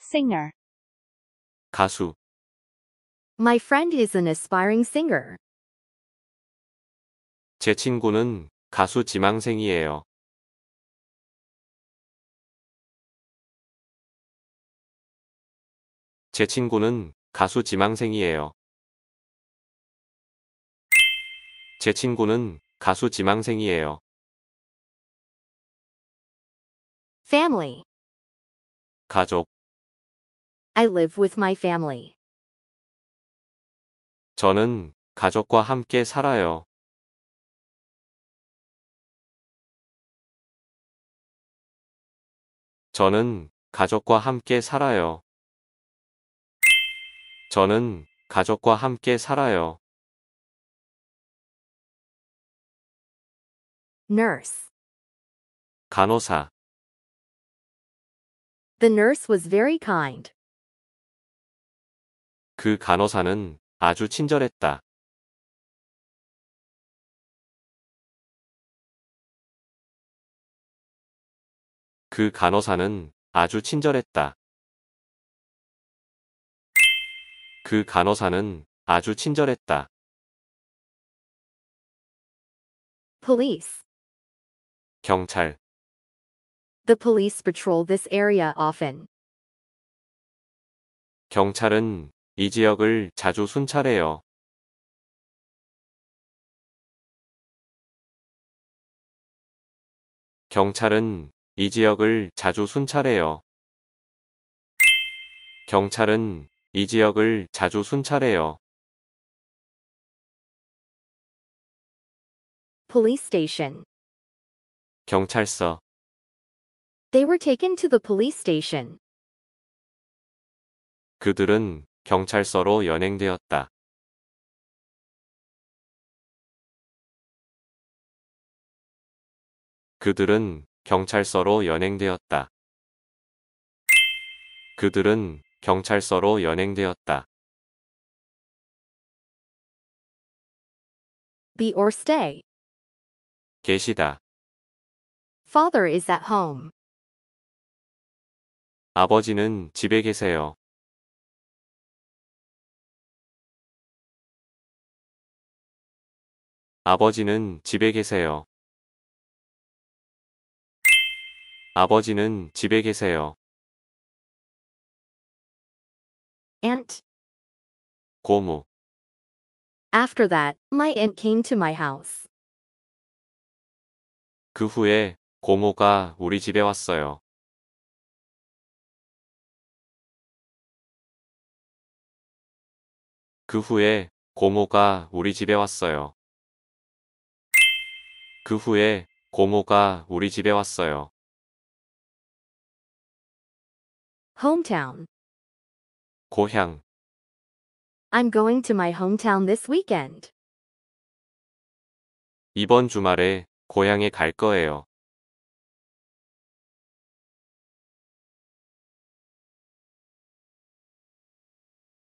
singer 가수 My friend is an aspiring singer. 제 친구는 가수 지망생이에요. 제 친구는 가수 지망생이에요. 제 친구는 가수 지망생이에요. family. 가족. I live with my family. 저는 가족과 함께 살아요. 저는 가족과 함께 살아요. 저는 가족과 함께 살아요. nurse. 간호사. The nurse was very kind. 그 간호사는 아주 친절했다. police 경찰 The police patrol this area often. 경찰은 이 지역을 자주 순찰해요. Police station. 경찰서 They were taken to the police station. 그들은 경찰서로 연행되었다. 그들은 경찰서로 연행되었다. 그들은 경찰서로 연행되었다. Be or stay. 계시다. Father is at home. 아버지는 집에 계세요. 아버지는 집에 계세요. 아버지는 집에 계세요. Aunt. 고모. After that, my aunt came to my house. 그 후에 고모가 우리 집에 왔어요. 그 후에 고모가 우리 집에 왔어요. 그 후에 고모가 우리 집에 왔어요. hometown 고향 I'm going to my hometown this weekend. 이번 주말에 고향에 갈 거예요.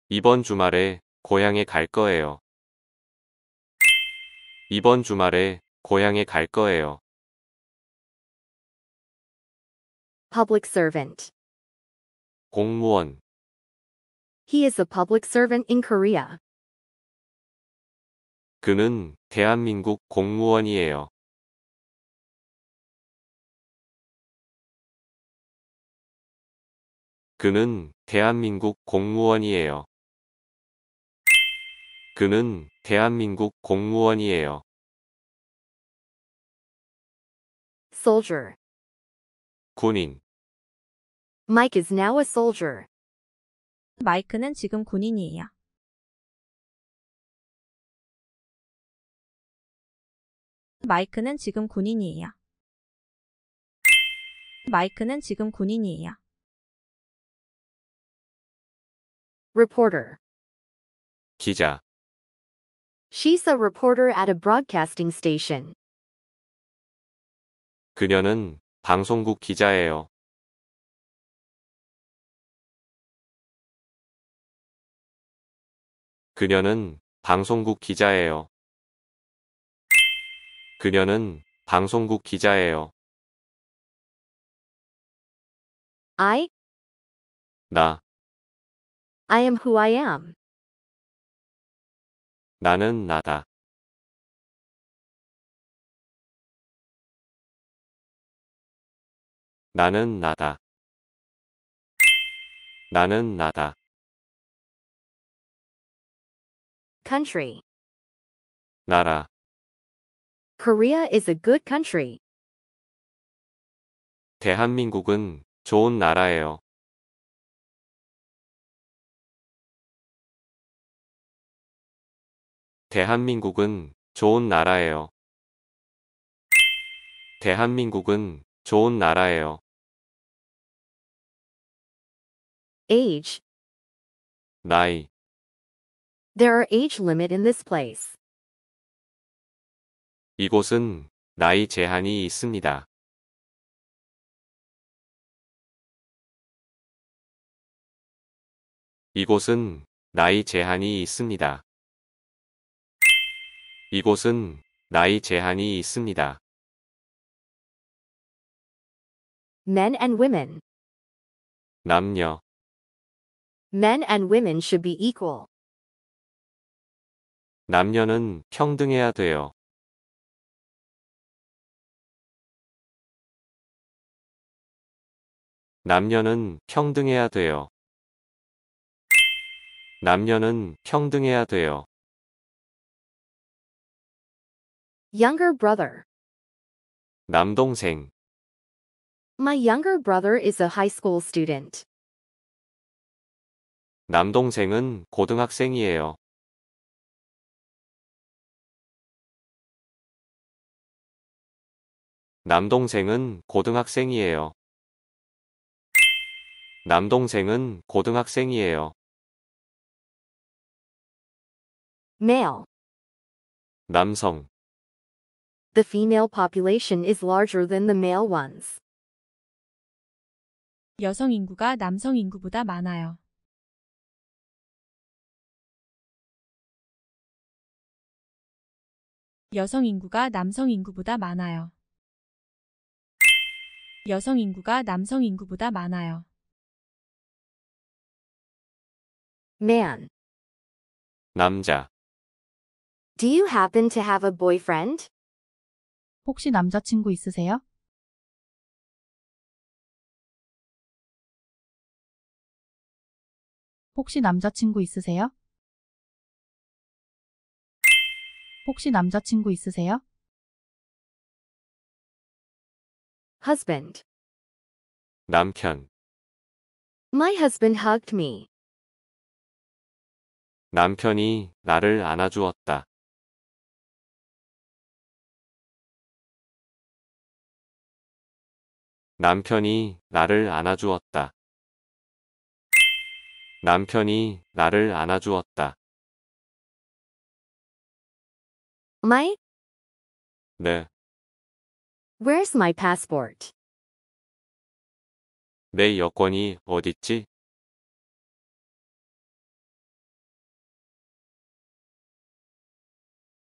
이번 주말에 고향에 갈 거예요. 이번 주말에 고향에 갈 거예요. public servant. 공무원 He is a public servant in Korea. 그는 대한민국 공무원이에요. 그는 대한민국 공무원이에요. soldier. 군인. Mike is now a soldier. 마이크는 지금 군인이에요. 마이크는 지금 군인이에요. 마이크는 지금 군인이에요. reporter. 기자. She's a reporter at a broadcasting station. 그녀는 방송국 기자예요. 그녀는 방송국 기자예요. 그녀는 방송국 기자예요. I 나 I am who I am. 나는 나다. 나는 나다. 나는 나다. country. 나라. Korea is a good country. 대한민국은 좋은 나라예요. 대한민국은 좋은 나라예요. 대한민국은 좋은 나라예요. Age. 나이. There are age limit in this place. 이곳은 나이 제한이 있습니다. 이곳은 나이 제한이 있습니다. 이곳은 나이 제한이 있습니다. Men and women. 남녀. Men and women should be equal. 남녀는 평등해야 돼요. 남녀는 평등해야 돼요. 남녀는 평등해야 돼요. Younger brother. 남동생. My younger brother is a high school student. 남동생은 고등학생이에요. 남동생은 고등학생이에요. 남동생은 고등학생이에요. male 남성 the female population is larger than the male ones. 여성 인구가 남성 인구보다 많아요. 여성 인구가 남성 인구보다 많아요. 여성 인구가 남성 인구보다 많아요. Man, 남자, do you happen to have a boyfriend? 혹시 남자친구 있으세요? 혹시 남자친구 있으세요? 혹시 남자친구 있으세요? husband. 남편, My husband hugged me. 남편이 나를 안아주었다. 남편이 나를 안아주었다. 남편이 나를 안아주었다. My? 네, Where's my passport? 내 여권이 어딨지?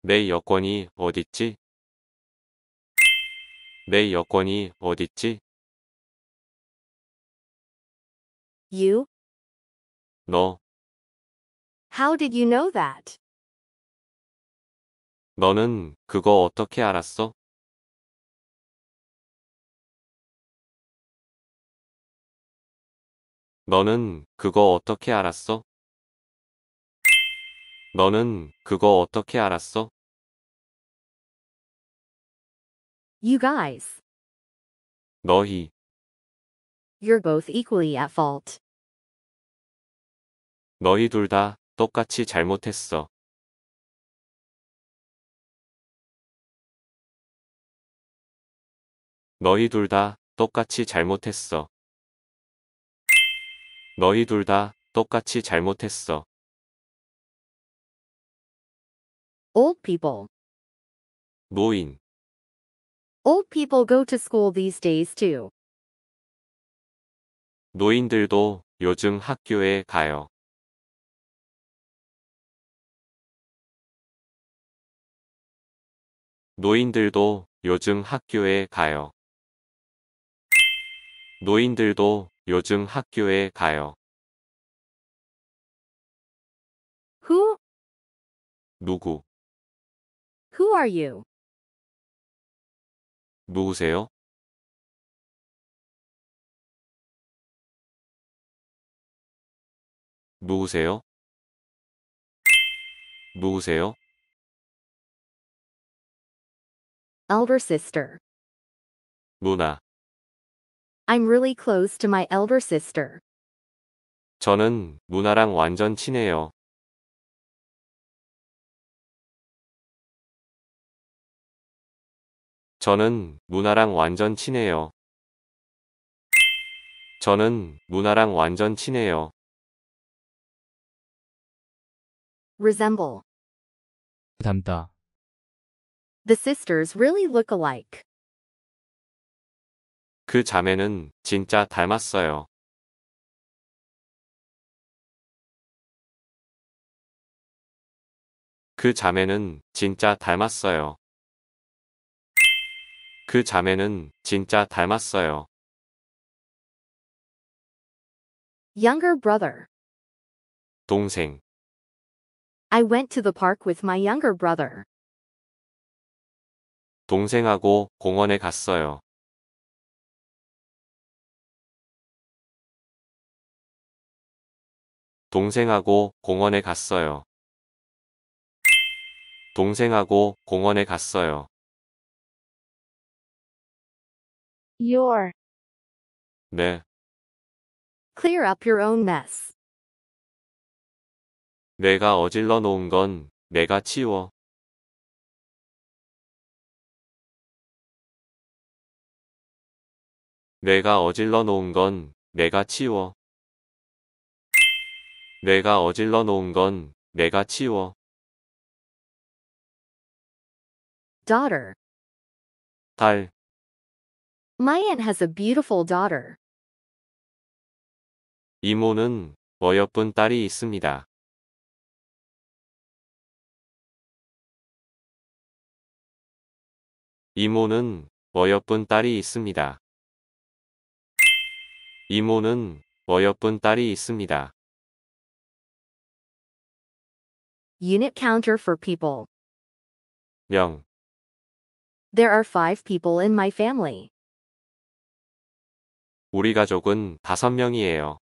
내 여권이 어딨지? 내 여권이 어딨지? You? 너. How did you know that? 너는 그거 어떻게 알았어? 너는 그거 어떻게 You guys. 너희 You're both equally at fault. 너희 둘 다 똑같이 잘못했어. 너희 둘 다 똑같이 잘못했어. 너희 둘 다 똑같이 잘못했어. Old people. 노인. Old people go to school these days too. 노인들도 요즘 학교에 가요. 노인들도 요즘 학교에 가요. 노인들도 요즘 학교에 가요. w 누구? Who are you? 누구세요? 누구세요? 누구세요? Elder sister. 누나. I'm really close to my elder sister. 저는 누나랑 완전 친해요. 저는 누나랑 완전 친해요. 저는 누나랑 완전 친해요. resemble. 닮다. The sisters really look alike. 그 자매는 진짜 닮았어요. 그 자매는 진짜 닮았어요. 그 자매는 진짜 닮았어요. younger brother 동생 I went to the park with my younger brother. 동생하고 공원에 갔어요. Your. 네. Clear up your own mess. 내가 어질러 놓은 건 내가 치워. 내가 어질러 놓은 건 내가 치워. 내가 어질러 놓은 건 내가 치워. daughter. 딸. My aunt has a beautiful daughter. 이모는 어여쁜 딸이 있습니다. 이모는 어여쁜 딸이 있습니다. 이모는 어여쁜 딸이 있습니다. Unit counter for people. 명. There are five people in my family. 우리 가족은 다섯 명이에요.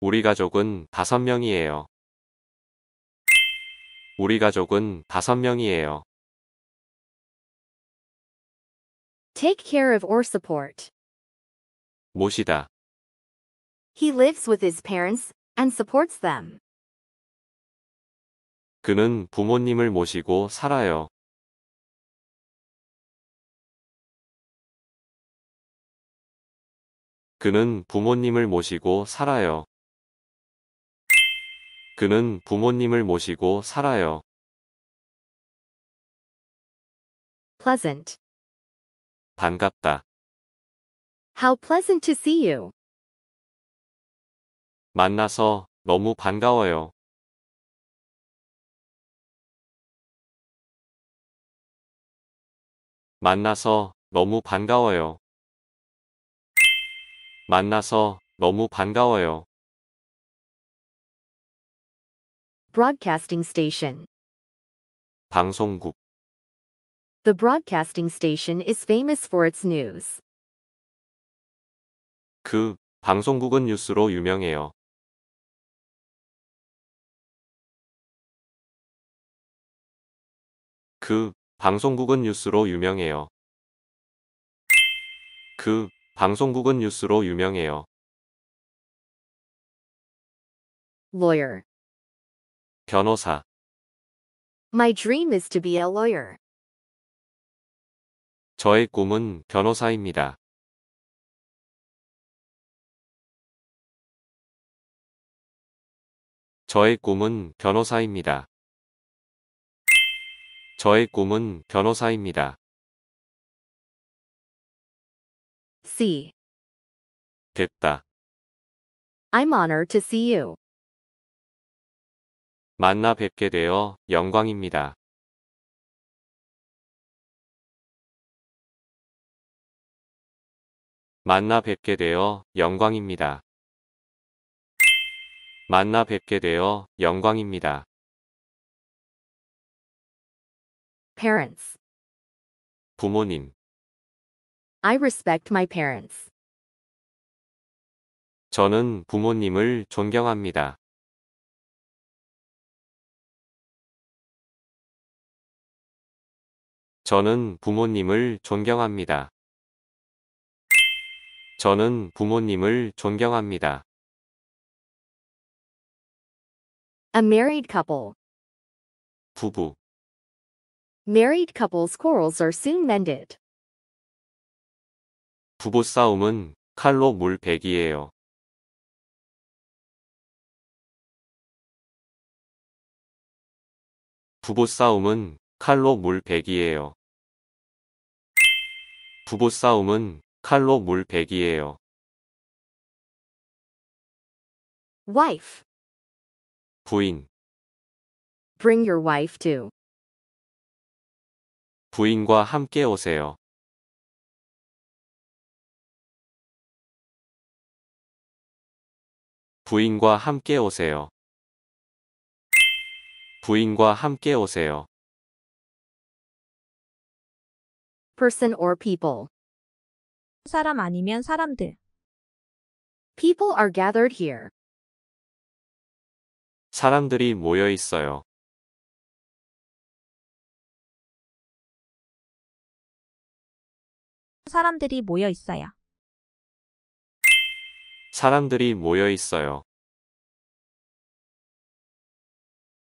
우리 가족은 다섯 명이에요. 우리 가족은 다섯 명이에요. Take care of or support. 모시다. He lives with his parents and supports them. 그는 부모님을 모시고 살아요. 그는 부모님을 모시고 살아요. 그는 부모님을 모시고 살아요. pleasant 반갑다. How pleasant to see you. 만나서 너무 반가워요. 만나서 너무 반가워요. 만나서 너무 반가워요. Broadcasting station. 방송국. The broadcasting station is famous for its news. 그 방송국은 뉴스로 유명해요. 그 방송국은 뉴스로 유명해요. 그 방송국은 뉴스로 유명해요. lawyer 변호사 My dream is to be a lawyer. 저의 꿈은 변호사입니다. 저의 꿈은 변호사입니다. 저의 꿈은 변호사입니다. C. 됐다. I'm honored to see you. 만나 뵙게 되어 영광입니다. 만나 뵙게 되어 영광입니다. 만나 뵙게 되어 영광입니다. parents 부모님 I respect my parents. 저는 부모님을 존경합니다. 저는 부모님을 존경합니다. 저는 부모님을 존경합니다. A married couple. 부부. Married couples' quarrels are soon mended. 부부 싸움은 칼로 물베기예요. 부부 싸움은 칼로 물백이에요. 부부싸움은 칼로 물백이에요. wife 부인 bring your wife to 부인과 함께 오세요. 부인과 함께 오세요. 부인과 함께 오세요. person or people. 사람 아니면 사람들. People are gathered here. 사람들이 모여 있어요.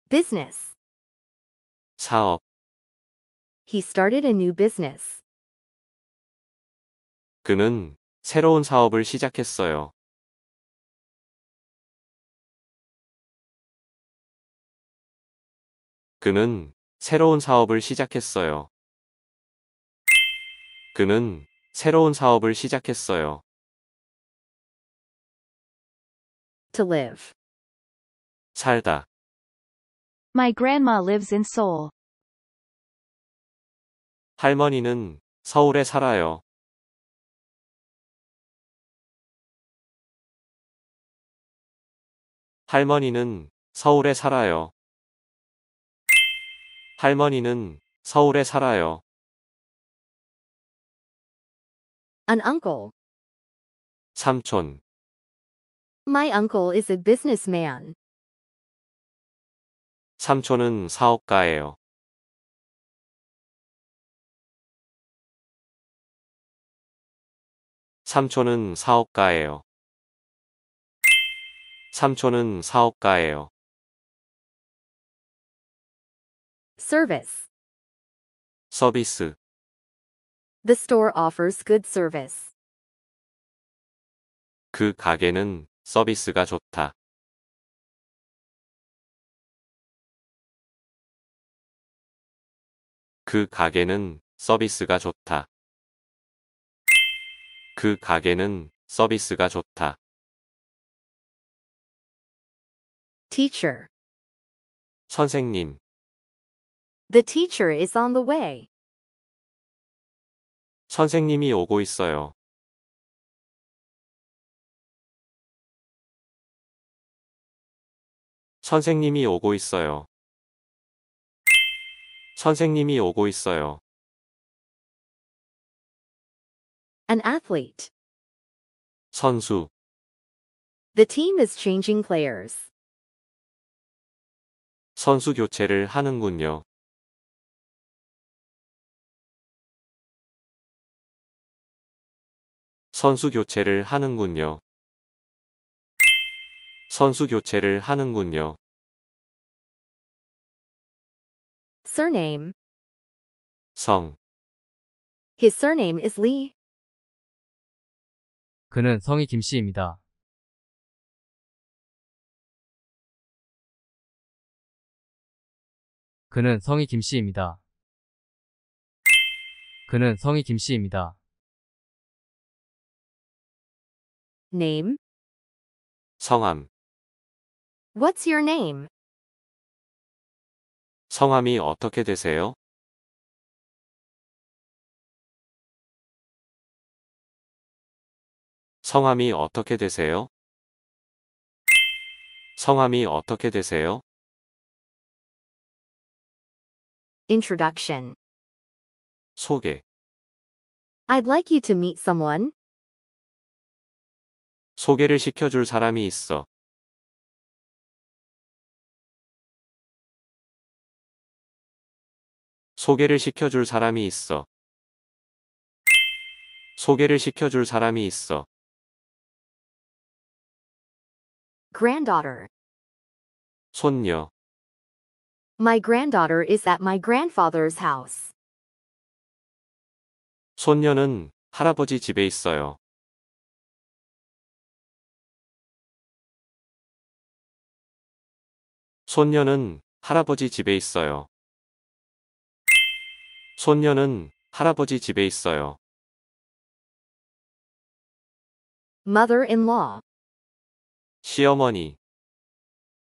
Business. 사업. He started a new business. 그는 새로운 사업을 시작했어요. 그는 새로운 사업을 시작했어요. 그는 새로운 사업을 시작했어요. to live. 살다. My grandma lives in Seoul. 할머니는 서울에 살아요. 할머니는 서울에 살아요. 할머니는 서울에 살아요. An uncle. 삼촌. My uncle is a businessman. 삼촌은 사업가예요. 삼촌은 사업가예요. 삼촌은 사업가예요. Service. 서비스. The store offers good service. 그 가게는 서비스가 좋다. 그 가게는 서비스가 좋다. 그 가게는 서비스가 좋다. Teacher. 선생님. The teacher is on the way. 선생님이 오고 있어요. 선생님이 오고 있어요. 선생님이 오고 있어요. An athlete. 선수. The team is changing players. 선수 교체를 하는군요. 선수 교체를 하는군요. 선수 교체를 하는군요. surname 성 His surname is Lee. 그는 성이 김씨입니다. 그는 성이 김씨입니다. 그는 성이 김씨입니다. Name? 성함. What's your name? 성함이 어떻게 되세요? 성함이 어떻게 되세요? 성함이 어떻게 되세요? Introduction. 소개. I'd like you to meet someone. 소개를 시켜줄 사람이 있어. 소개를 시켜줄 사람이 있어. 소개를 시켜줄 사람이 있어. Granddaughter. 손녀. My granddaughter is at my grandfather's house. 손녀는 할아버지 집에 있어요. 손녀는 할아버지 집에 있어요. 손녀는 할아버지 집에 있어요. Mother-in-law. 시어머니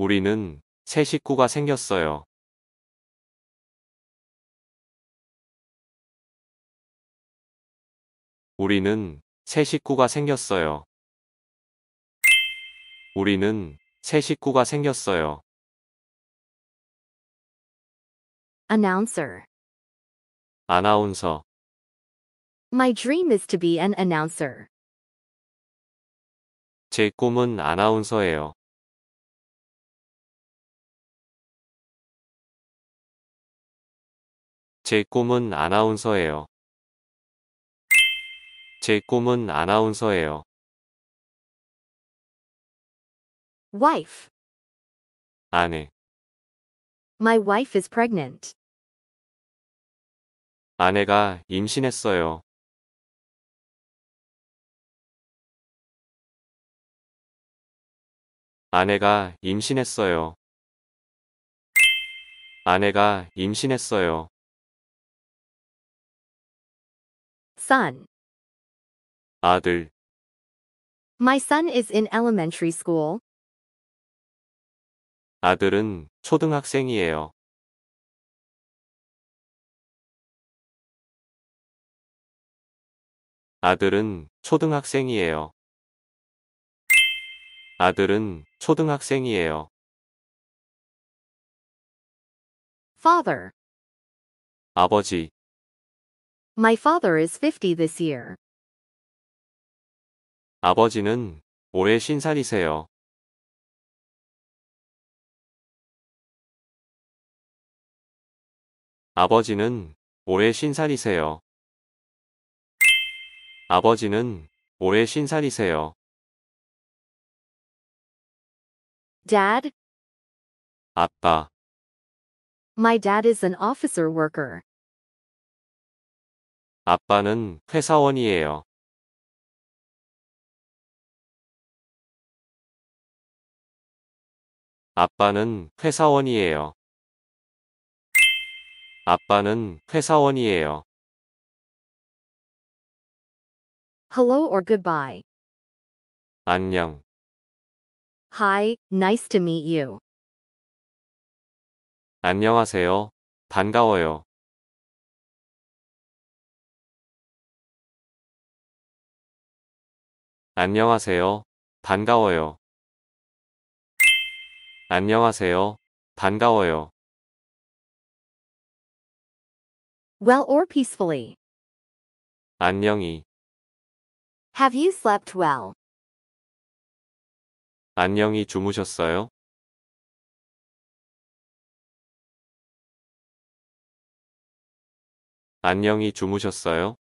우리는 새 식구가 생겼어요. 우리는 새 식구가 생겼어요. 우리는 새 식구가 생겼어요. announcer 아나운서 My dream is to be an announcer. 제 꿈은 아나운서예요. 제 꿈은 아나운서예요. 제 꿈은 아나운서예요. wife 아내, My wife is pregnant. 아내가 임신했어요. 아내가 임신했어요. 아내가 임신했어요. Son. 아들. My son is in elementary school. 아들은 초등학생이에요. 아들은 초등학생이에요. 아들은 초등학생이에요. Father. 아버지. My father is 50 this year. 아버지는 올해 신살이세요. 아버지는 올해 신살이세요. 아버지는 올해 신살이세요. Dad, 아빠, my dad is an officer worker. 아빠는 회사원이에요. 아빠는 회사원이에요. 아빠는 회사원이에요. Hello or goodbye. 안녕. Hi, nice to meet you. 안녕하세요. 반가워요. 안녕하세요. 반가워요. 안녕하세요. 반가워요. Well or peacefully. 안녕히. Have you slept well? 안녕히 주무셨어요? 안녕히 주무셨어요?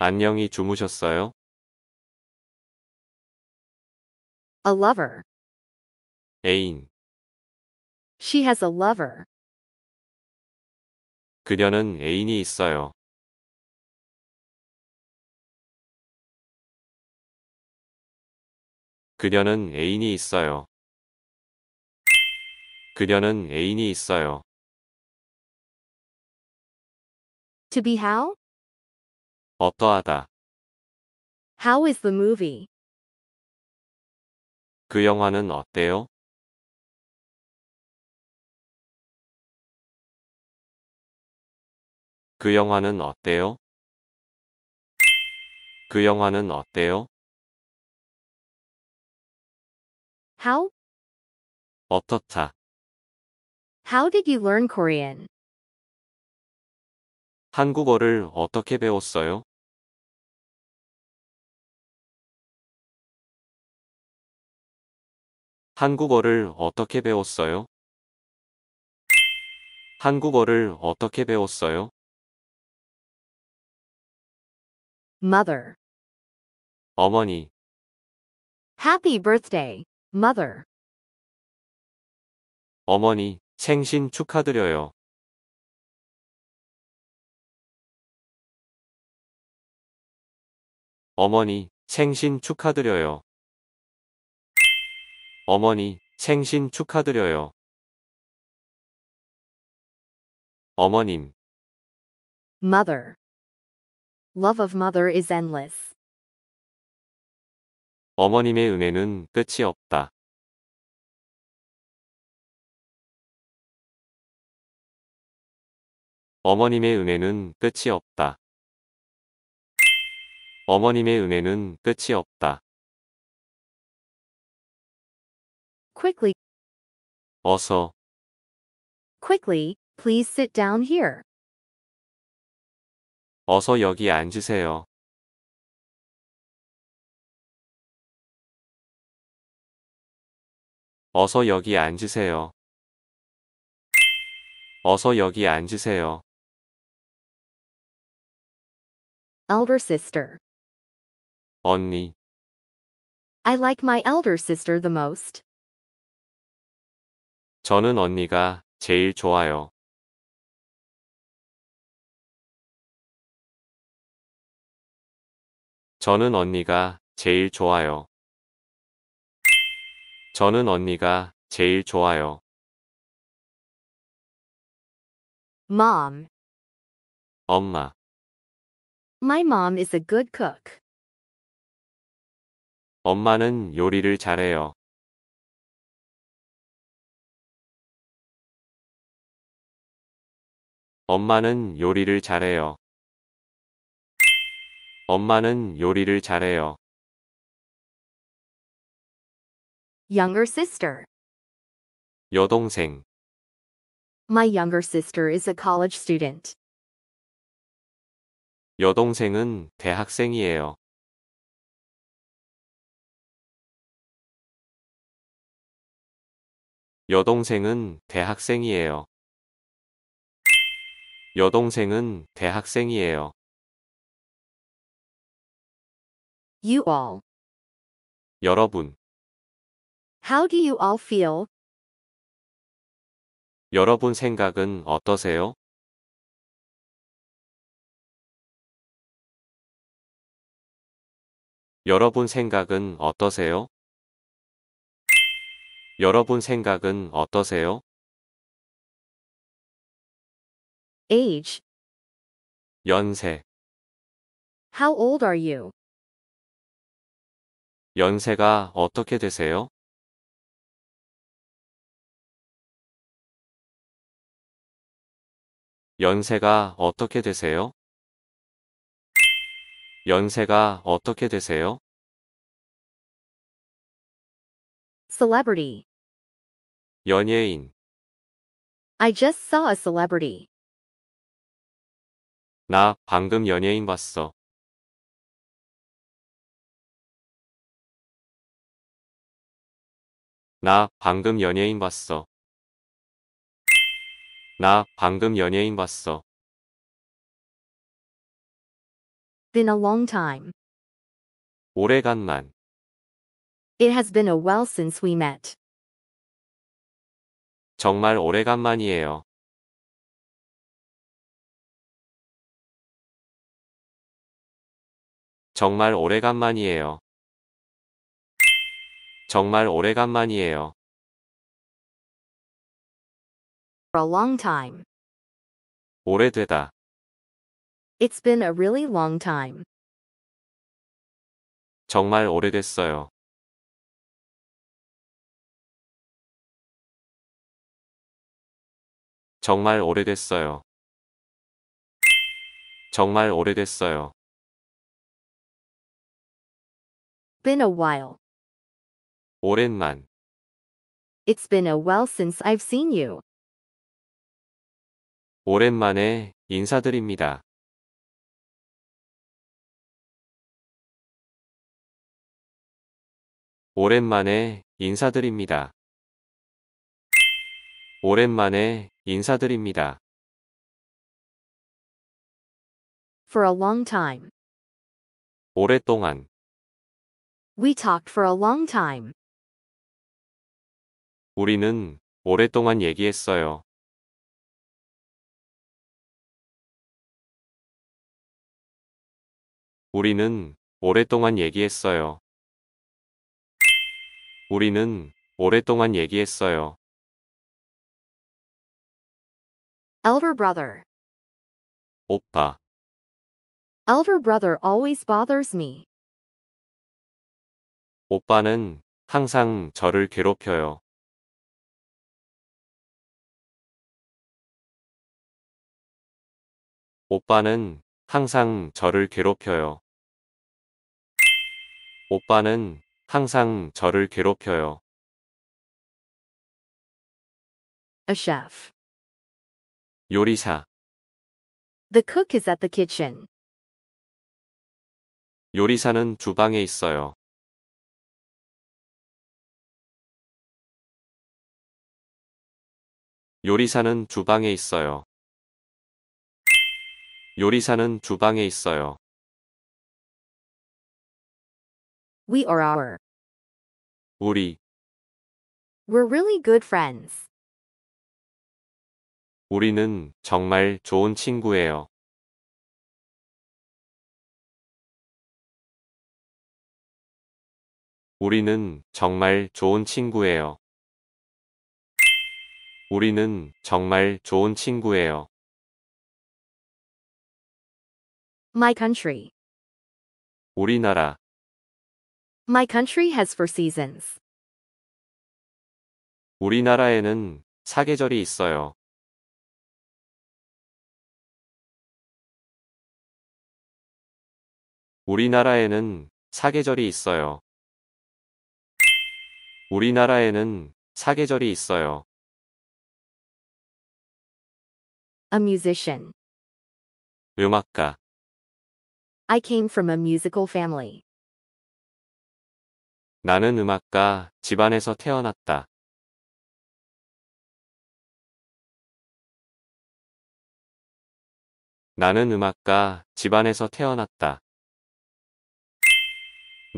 안녕히 주무셨어요? A lover. 애인. She has a lover. 그녀는 애인이 있어요. To be how? 어떠하다. How is the movie? 그 영화는 어때요? 그 영화는 어때요? 그 영화는 어때요? How? 어떻다. How did you learn Korean? 한국어를 어떻게 배웠어요? 한국어를 어떻게 배웠어요? 한국어를 어떻게 배웠어요? mother 어머니 Happy birthday, mother. 어머니, 생신 축하드려요. 어머니, 생신 축하드려요. 어머니, 생신 축하드려요. 어머님. Mother. Love of mother is endless. 어머님의 은혜는 끝이 없다. 어머님의 은혜는 끝이 없다. 어머님의 은혜는 끝이 없다. Quickly. 어서. Quickly, please sit down here. 어서 여기 앉으세요. 어서 여기 앉으세요. 어서 여기 앉으세요. Elder sister. 언니. I like my elder sister the most. 저는 언니가 제일 좋아요. 저는 언니가 제일 좋아요. 저는 언니가 제일 좋아요. Mom. 엄마. My mom is a good cook. 엄마는 요리를 잘해요. 엄마는 요리를 잘해요. 엄마는 요리를 잘해요. Younger sister. 여동생. My younger sister is a college student. 여동생은 대학생이에요. 여동생은 대학생이에요. 여동생은 대학생이에요. You all. 여러분. How do you all feel? 여러분 생각은 어떠세요? 여러분 생각은 어떠세요? 여러분 생각은 어떠세요? Age 연세 How old are you? 연세가 어떻게 되세요? 연세가 어떻게 되세요? 연세가 어떻게 되세요? Celebrity 연예인 I just saw a celebrity. 나 방금 연예인 봤어. 나 방금 연예인 봤어. 나 방금 연예인 봤어. Been a long time. 오래간만. It has been a while since we met. 정말 오래간만이에요. 정말 오래간만이에요. 정말 오래간만이에요. For a long time. 오래되다. It's been a really long time. 정말 오래됐어요. 정말 오래됐어요. 정말 오래됐어요. Been a while. 오랜만. It's been a while since I've seen you. 오랜만에 인사드립니다. 오랜만에 인사드립니다. 오랜만에 인사드립니다. For a long time. 오랫동안 We talked for a long time. 우리는 오랫동안 얘기했어요. 우리 오랫동안 얘기했어요. 우리는 오랫동안 얘기했어요. Elder brother. 오빠. Elder brother always bothers me. 오빠는 항상 저를 괴롭혀요. 오빠는 항상 저를 괴롭혀요. 오빠는 항상 저를 괴롭혀요. A chef. 요리사 The cook is at the kitchen. 요리사는 주방에 있어요. 요리사는 주방에 있어요. 요리사는 주방에 있어요. We are our. 우리 We're really good friends. 우리는 정말 좋은 친구예요. 우리는 정말 좋은 친구예요. 우리는 정말 좋은 친구예요. My country. 우리나라. My country has four seasons. 우리나라에는 사계절이 있어요. 우리나라에는 사계절이 있어요. 우리나라에는 사계절이 있어요. A musician. 음악가. I came from a musical family. 나는 음악가 집안에서 태어났다. 나는 음악가 집안에서 태어났다.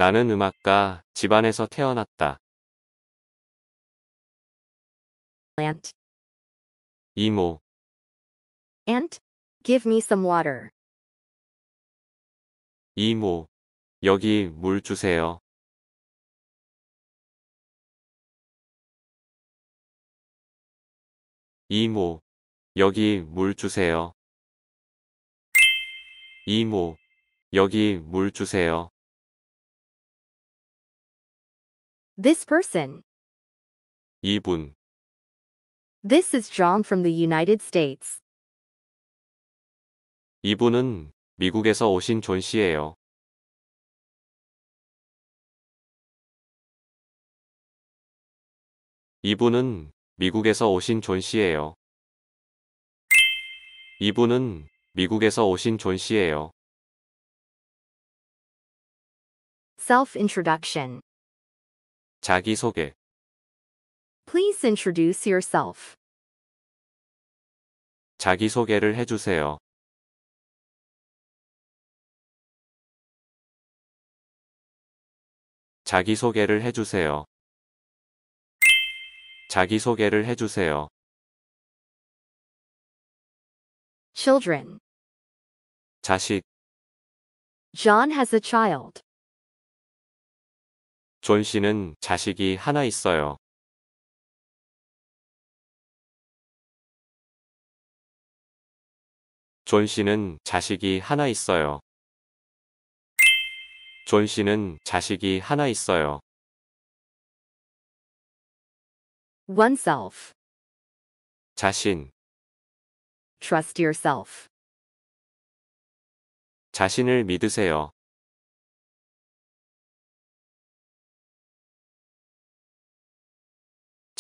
나는 음악가 집안에서 태어났다. Aunt. 이모. Aunt, give me some water. 이모, 여기 물 주세요. 이모, 여기 물 주세요. 이모, 여기 물 주세요. This person. 이분. This is drawn from the United States. 이분은 미국에서 오신 존 씨예요. 이분은 미국에서 오신 존 씨예요. 이분은 미국에서 오신 존 씨예요. Self-introduction 자기소개 Please introduce yourself. 자기소개를 해주세요. 자기소개를 해주세요. 자기소개를 해주세요. Children. 자식 John has a child. 존 씨는 자식이 하나 있어요. 존 씨는 자식이 하나 있어요. 존 씨는 자식이 하나 있어요. oneself 자신 trust yourself 자신을 믿으세요.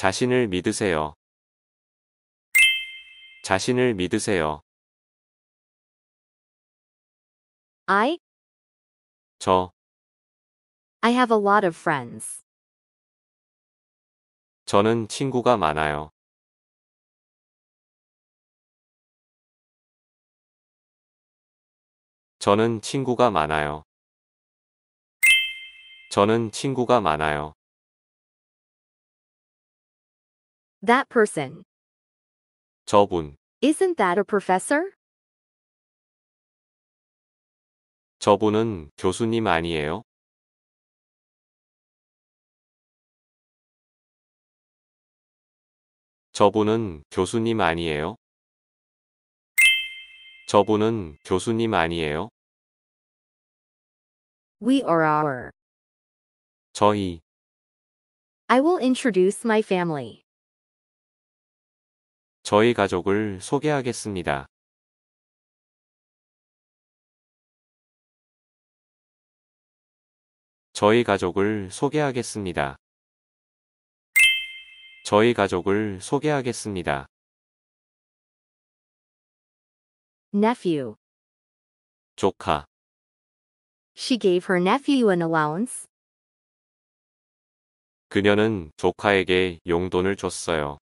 자신을 믿으세요. 자신을 믿으세요. I 저 I have a lot of friends. 저는 친구가 많아요. 저는 친구가 많아요. 저는 친구가 많아요. That person. 저분. Isn't that a professor? 저분은 교수님 아니에요? 저분은 교수님 아니에요? 저분은 교수님 아니에요? We are our. 저희. I will introduce my family. 저희 가족을 소개하겠습니다. 저희 가족을 소개하겠습니다. 저희 가족을 소개하겠습니다. nephew. 조카. She gave her nephew an allowance. 그녀는 조카에게 용돈을 줬어요.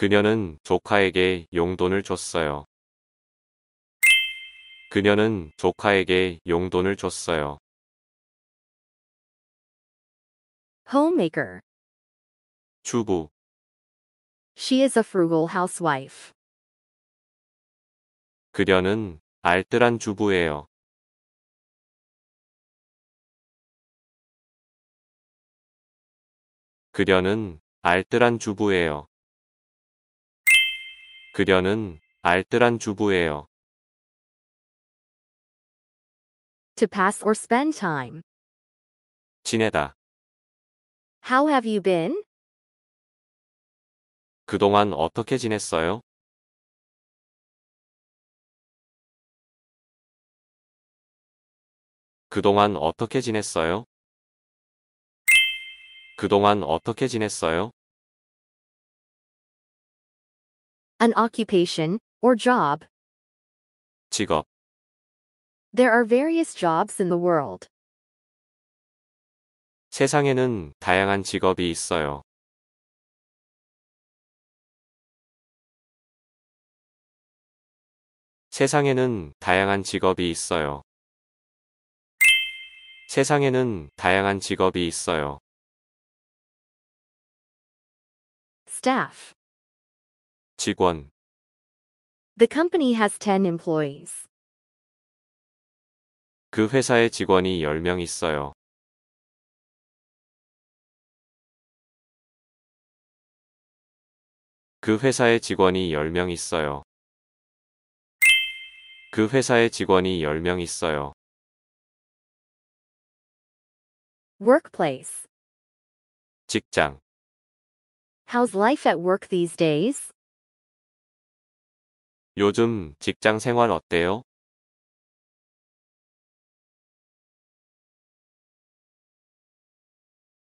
그녀는 조카에게 용돈을 줬어요. 그녀는 조카에게 용돈을 줬어요. homemaker 주부 She is a frugal housewife. 그녀는 알뜰한 주부예요. 그녀는 알뜰한 주부예요. 그녀는 알뜰한 주부예요. To pass or spend time. 지내다. How have you been? 그동안 어떻게 지냈어요? 그동안 어떻게 지냈어요? 그동안 어떻게 지냈어요? an occupation, or job. 직업 There are various jobs in the world. 세상에는 다양한 직업이 있어요. 세상에는 다양한 직업이 있어요. 세상에는 다양한 직업이 있어요. Staff. 직원 The company has 10 employees. 그 회사의 직원이 10명 있어요. 그 회사의 직원이 10명 있어요. 그 회사의 직원이 10명 있어요. Workplace. 직장 How's life at work these days? 요즘 직장 생활 어때요?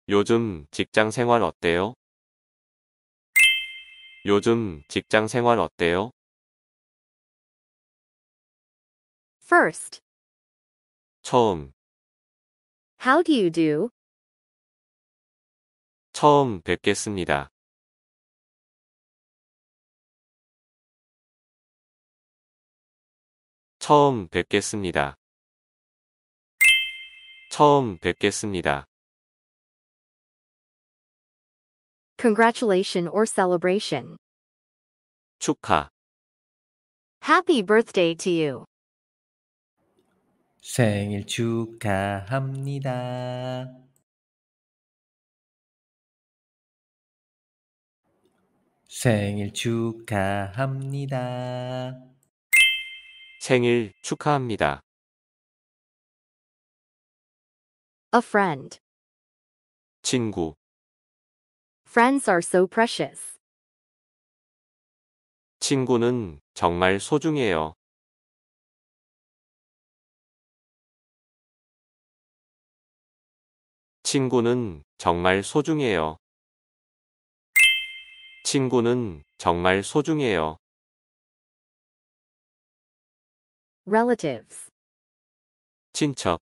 요즘 직장 생활 어때요? 요즘 직장 생활 어때요? First, 처음, how do you do? 처음 뵙겠습니다. 처음 뵙겠습니다. 처음 뵙겠습니다. Congratulation or celebration. 축하. Happy birthday to you. 생일 축하합니다. 생일 축하합니다. 생일 축하합니다. A friend. 친구. Friends are so precious. 친구는 정말 소중해요. 친구는 정말 소중해요. 친구는 정말 소중해요. relatives. 친척.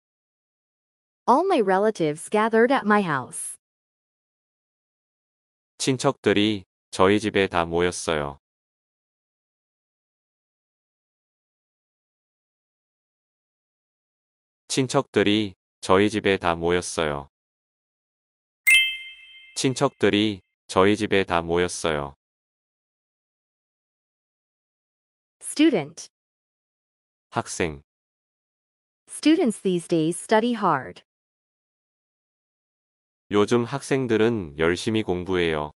All my relatives gathered at my house. 친척들이 저희 집에 다 모였어요. 친척들이 저희 집에 다 모였어요. 친척들이 저희 집에 다 모였어요. student 학생 Students these days study hard. 요즘 학생들은 열심히 공부해요.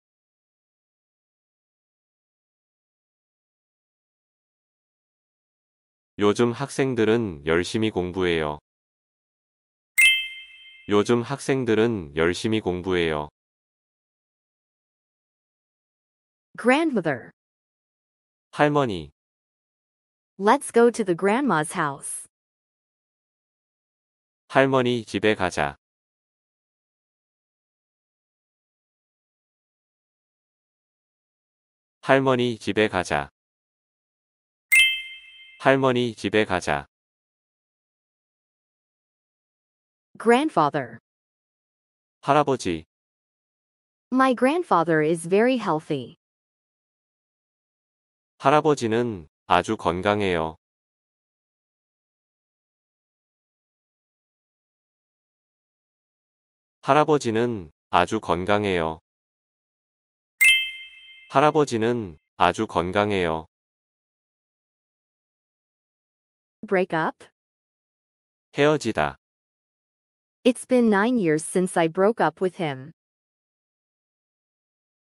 Grandmother. 할머니 Let's go to the grandma's house. 할머니 집에 가자. 할머니 집에 가자. 할머니 집에 가자. Grandfather. 할아버지. My grandfather is very healthy. 할아버지는 아주 건강해요. 할아버지는 아주 건강해요. 할아버지는 아주 건강해요. break up? 헤어지다. It's been nine years since I broke up with him.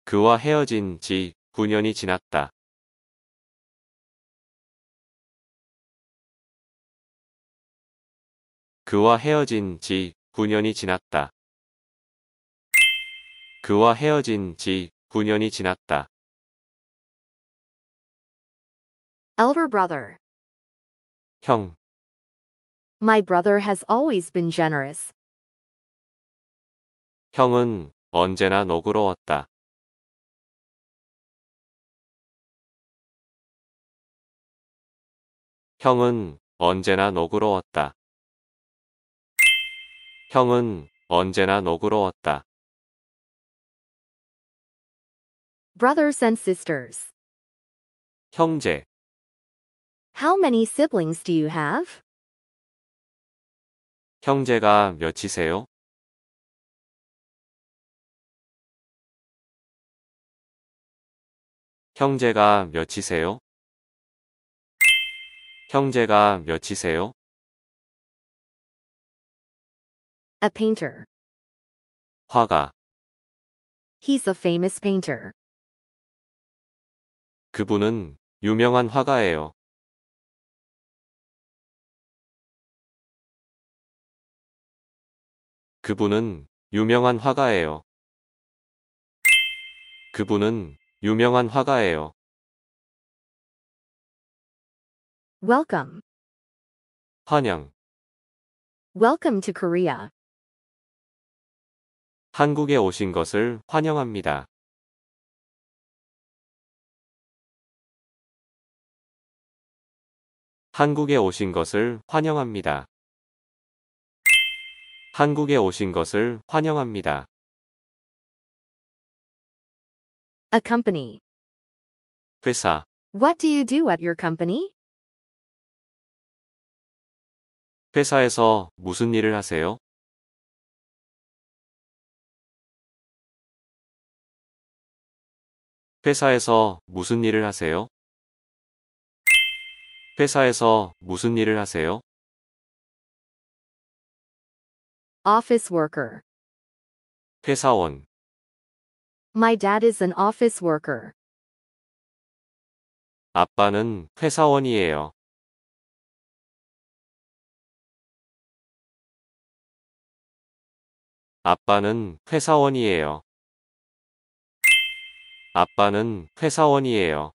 그와 헤어진 지 9년이 지났다. 그와 헤어진 지 9년이 지났다. 그와 헤어진 지 9년이 지났다. Elder brother. 형. My brother has always been generous. 형은 언제나 너그러웠다. 형은 언제나 너그러웠다. 형은 언제나 너그러웠다. Brothers and sisters. 형제. How many siblings do you have? 형제가 몇이세요? 형제가 몇이세요? 형제가 몇이세요? A painter. 화가 He's a famous painter. 그분은 유명한 화가예요. 그분은 유명한 화가예요. 그분은 유명한 화가예요. Welcome. 환영. Welcome to Korea. 한국에 오신 것을 환영합니다. 한국에 오신 것을 환영합니다. 한국에 오신 것을 환영합니다. A company. 회사. What do you do at your company? 회사에서 무슨 일을 하세요? 회사에서 무슨 일을 하세요? 회사에서 무슨 일을 하세요? office worker 회사원 My dad is an office worker. 아빠는 회사원이에요. 아빠는 회사원이에요. 아빠는 회사원이에요.